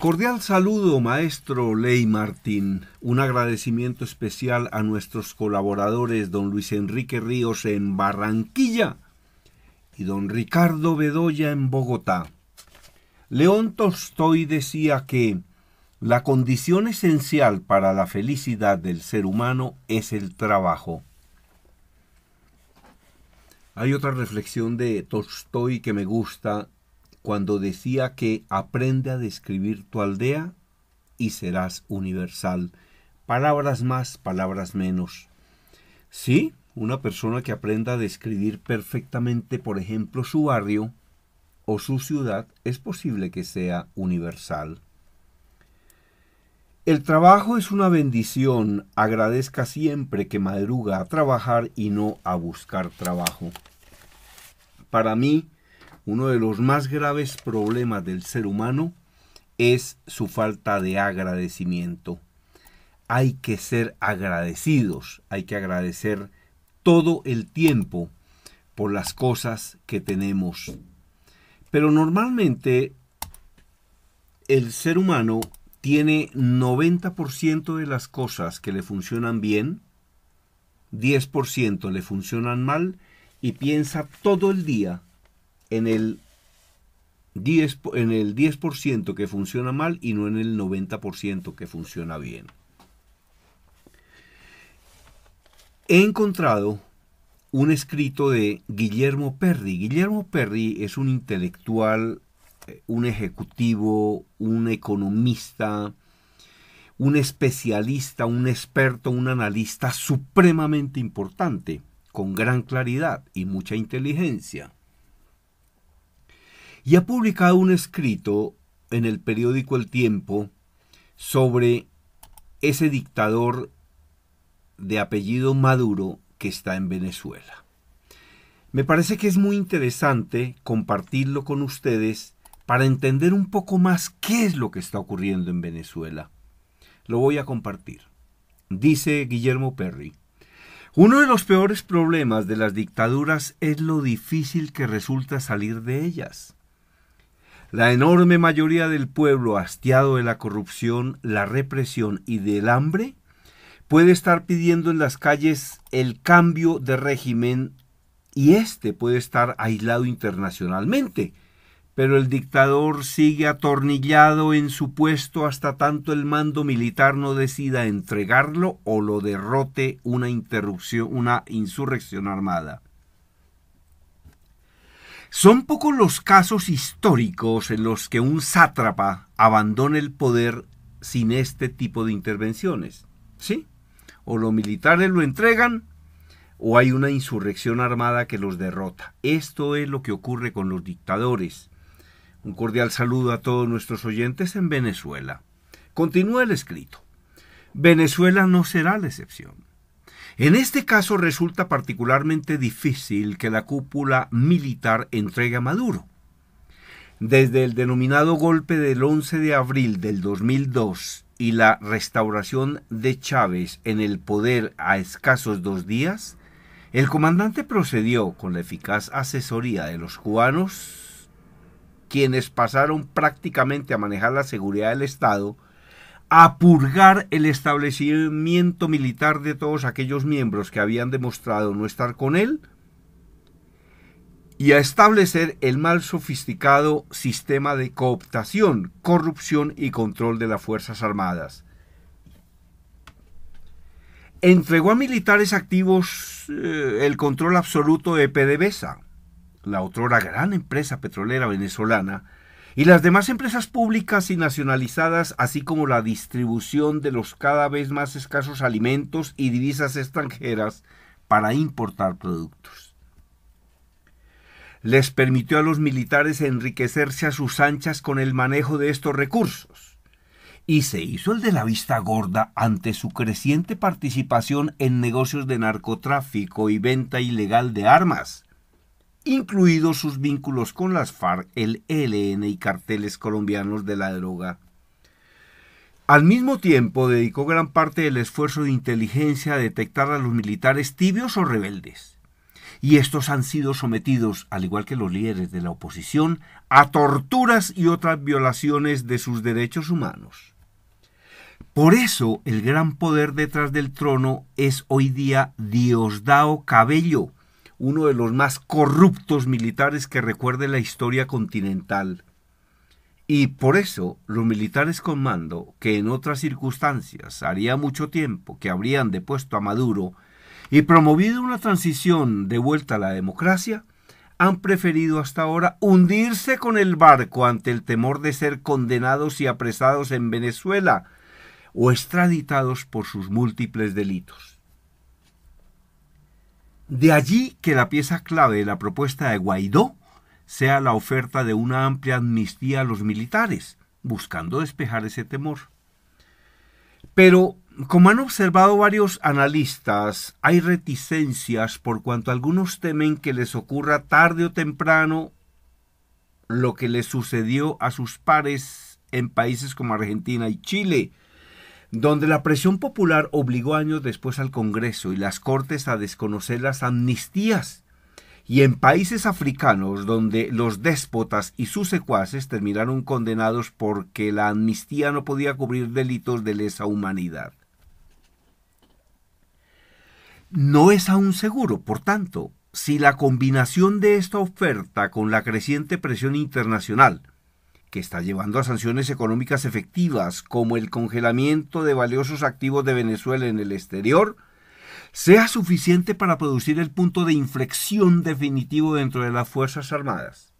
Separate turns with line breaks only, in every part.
Cordial saludo, maestro Ley Martín. Un agradecimiento especial a nuestros colaboradores, don Luis Enrique Ríos en Barranquilla y don Ricardo Bedoya en Bogotá. León Tolstoy decía que la condición esencial para la felicidad del ser humano es el trabajo. Hay otra reflexión de Tolstoy que me gusta cuando decía que aprende a describir tu aldea y serás universal. Palabras más, palabras menos. Sí, una persona que aprenda a describir perfectamente, por ejemplo, su barrio o su ciudad, es posible que sea universal. El trabajo es una bendición. Agradezca siempre que madruga a trabajar y no a buscar trabajo. Para mí, uno de los más graves problemas del ser humano es su falta de agradecimiento. Hay que ser agradecidos, hay que agradecer todo el tiempo por las cosas que tenemos. Pero normalmente el ser humano tiene 90% de las cosas que le funcionan bien, 10% le funcionan mal y piensa todo el día en el 10, en el que funciona mal y no en el 90% que funciona bien. He encontrado un escrito de Guillermo Perry. Guillermo Perry es un intelectual, eh, un ejecutivo, un economista, un especialista, un experto, un analista supremamente importante, con gran claridad y mucha inteligencia y ha publicado un escrito en el periódico El Tiempo sobre ese dictador de apellido Maduro que está en Venezuela. Me parece que es muy interesante compartirlo con ustedes para entender un poco más qué es lo que está ocurriendo en Venezuela. Lo voy a compartir. Dice Guillermo Perry, uno de los peores problemas de las dictaduras es lo difícil que resulta salir de ellas. La enorme mayoría del pueblo, hastiado de la corrupción, la represión y del hambre, puede estar pidiendo en las calles el cambio de régimen y éste puede estar aislado internacionalmente. Pero el dictador sigue atornillado en su puesto hasta tanto el mando militar no decida entregarlo o lo derrote una, interrupción, una insurrección armada. Son pocos los casos históricos en los que un sátrapa abandona el poder sin este tipo de intervenciones. ¿Sí? O los militares lo entregan o hay una insurrección armada que los derrota. Esto es lo que ocurre con los dictadores. Un cordial saludo a todos nuestros oyentes en Venezuela. Continúa el escrito. Venezuela no será la excepción. En este caso resulta particularmente difícil que la cúpula militar entregue a Maduro. Desde el denominado golpe del 11 de abril del 2002 y la restauración de Chávez en el poder a escasos dos días, el comandante procedió con la eficaz asesoría de los cubanos, quienes pasaron prácticamente a manejar la seguridad del Estado, a purgar el establecimiento militar de todos aquellos miembros que habían demostrado no estar con él y a establecer el mal sofisticado sistema de cooptación, corrupción y control de las Fuerzas Armadas. Entregó a militares activos eh, el control absoluto de PDVSA, la otra gran empresa petrolera venezolana, y las demás empresas públicas y nacionalizadas, así como la distribución de los cada vez más escasos alimentos y divisas extranjeras para importar productos. Les permitió a los militares enriquecerse a sus anchas con el manejo de estos recursos. Y se hizo el de la vista gorda ante su creciente participación en negocios de narcotráfico y venta ilegal de armas, incluidos sus vínculos con las FARC, el ELN y carteles colombianos de la droga. Al mismo tiempo, dedicó gran parte del esfuerzo de inteligencia a detectar a los militares tibios o rebeldes. Y estos han sido sometidos, al igual que los líderes de la oposición, a torturas y otras violaciones de sus derechos humanos. Por eso el gran poder detrás del trono es hoy día Diosdado Cabello, uno de los más corruptos militares que recuerde la historia continental. Y por eso los militares con mando, que en otras circunstancias haría mucho tiempo que habrían depuesto a Maduro y promovido una transición de vuelta a la democracia, han preferido hasta ahora hundirse con el barco ante el temor de ser condenados y apresados en Venezuela o extraditados por sus múltiples delitos. De allí que la pieza clave de la propuesta de Guaidó sea la oferta de una amplia amnistía a los militares, buscando despejar ese temor. Pero, como han observado varios analistas, hay reticencias por cuanto algunos temen que les ocurra tarde o temprano lo que les sucedió a sus pares en países como Argentina y Chile, donde la presión popular obligó años después al Congreso y las Cortes a desconocer las amnistías. Y en países africanos donde los déspotas y sus secuaces terminaron condenados porque la amnistía no podía cubrir delitos de lesa humanidad. No es aún seguro, por tanto, si la combinación de esta oferta con la creciente presión internacional, que está llevando a sanciones económicas efectivas, como el congelamiento de valiosos activos de Venezuela en el exterior, sea suficiente para producir el punto de inflexión definitivo dentro de las Fuerzas Armadas.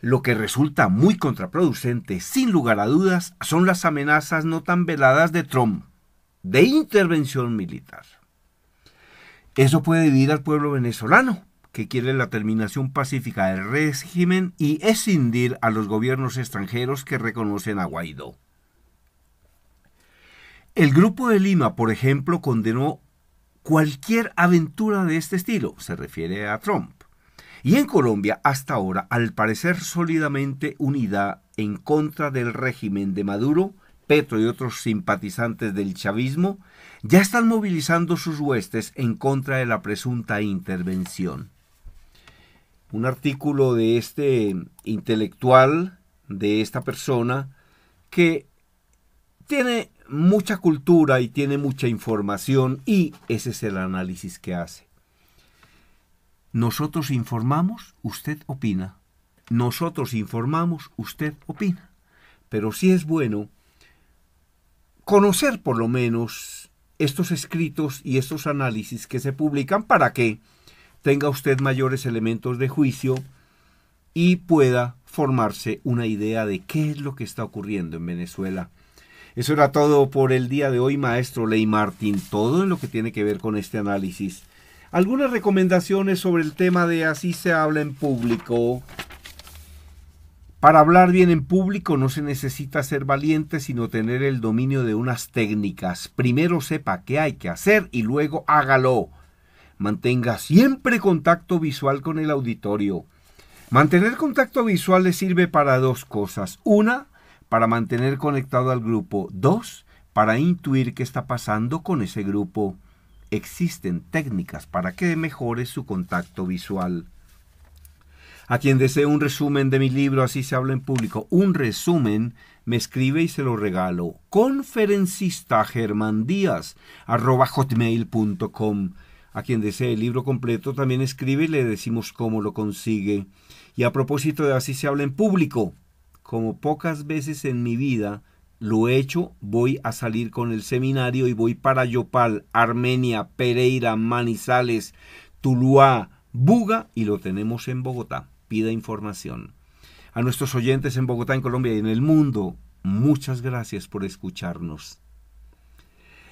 Lo que resulta muy contraproducente, sin lugar a dudas, son las amenazas no tan veladas de Trump de intervención militar. Eso puede dividir al pueblo venezolano, que quiere la terminación pacífica del régimen y escindir a los gobiernos extranjeros que reconocen a Guaidó. El Grupo de Lima, por ejemplo, condenó cualquier aventura de este estilo, se refiere a Trump. Y en Colombia, hasta ahora, al parecer sólidamente unida en contra del régimen de Maduro, Petro y otros simpatizantes del chavismo, ya están movilizando sus huestes en contra de la presunta intervención un artículo de este intelectual, de esta persona, que tiene mucha cultura y tiene mucha información y ese es el análisis que hace. Nosotros informamos, usted opina. Nosotros informamos, usted opina. Pero sí es bueno conocer por lo menos estos escritos y estos análisis que se publican para que tenga usted mayores elementos de juicio y pueda formarse una idea de qué es lo que está ocurriendo en Venezuela. Eso era todo por el día de hoy, maestro Ley Martín, todo en lo que tiene que ver con este análisis. Algunas recomendaciones sobre el tema de así se habla en público. Para hablar bien en público no se necesita ser valiente, sino tener el dominio de unas técnicas. Primero sepa qué hay que hacer y luego hágalo. Mantenga siempre contacto visual con el auditorio. Mantener contacto visual le sirve para dos cosas. Una, para mantener conectado al grupo. Dos, para intuir qué está pasando con ese grupo. Existen técnicas para que mejore su contacto visual. A quien desee un resumen de mi libro, así se habla en público, un resumen, me escribe y se lo regalo. Conferencista Germán Díaz, hotmail.com. A quien desee el libro completo también escribe y le decimos cómo lo consigue. Y a propósito de así se habla en público, como pocas veces en mi vida lo he hecho, voy a salir con el seminario y voy para Yopal, Armenia, Pereira, Manizales, Tuluá, Buga y lo tenemos en Bogotá. Pida información. A nuestros oyentes en Bogotá, en Colombia y en el mundo, muchas gracias por escucharnos.